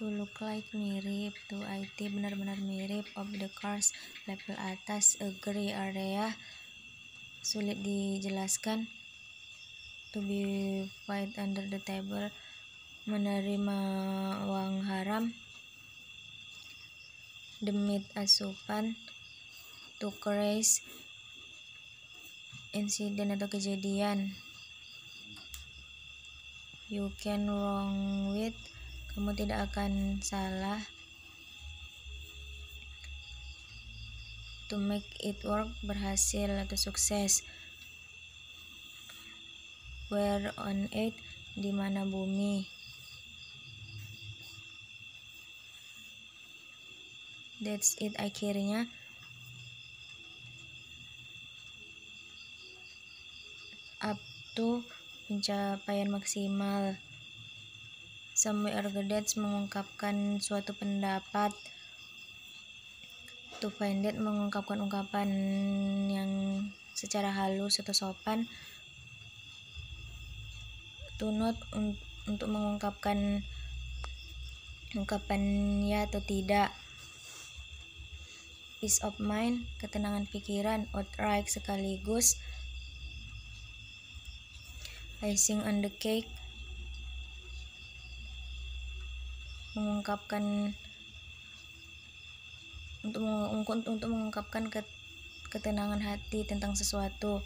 to look like mirip to IT benar-benar mirip of the cars level atas a gray area sulit dijelaskan to be fight under the table menerima uang haram demit asupan to crash insiden atau kejadian you can wrong with kamu tidak akan salah to make it work berhasil atau sukses where on it di mana bumi that's it akhirnya up to pencapaian maksimal Samuel Ergedets mengungkapkan suatu pendapat to it mengungkapkan ungkapan yang secara halus atau sopan Tunut un untuk mengungkapkan ungkapan ya atau tidak peace of mind, ketenangan pikiran, outright sekaligus icing on the cake mengungkapkan untuk untuk mengungkapkan ketenangan hati tentang sesuatu.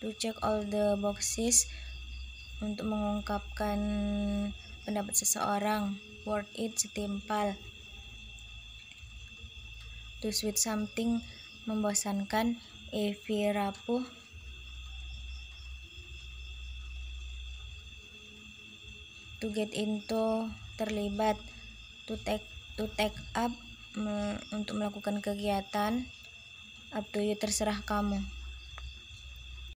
To check all the boxes untuk mengungkapkan pendapat seseorang, worth it setimpal. To sweet something membosankan, Evi rapuh to get into terlibat to take to take up me, untuk melakukan kegiatan up to you terserah kamu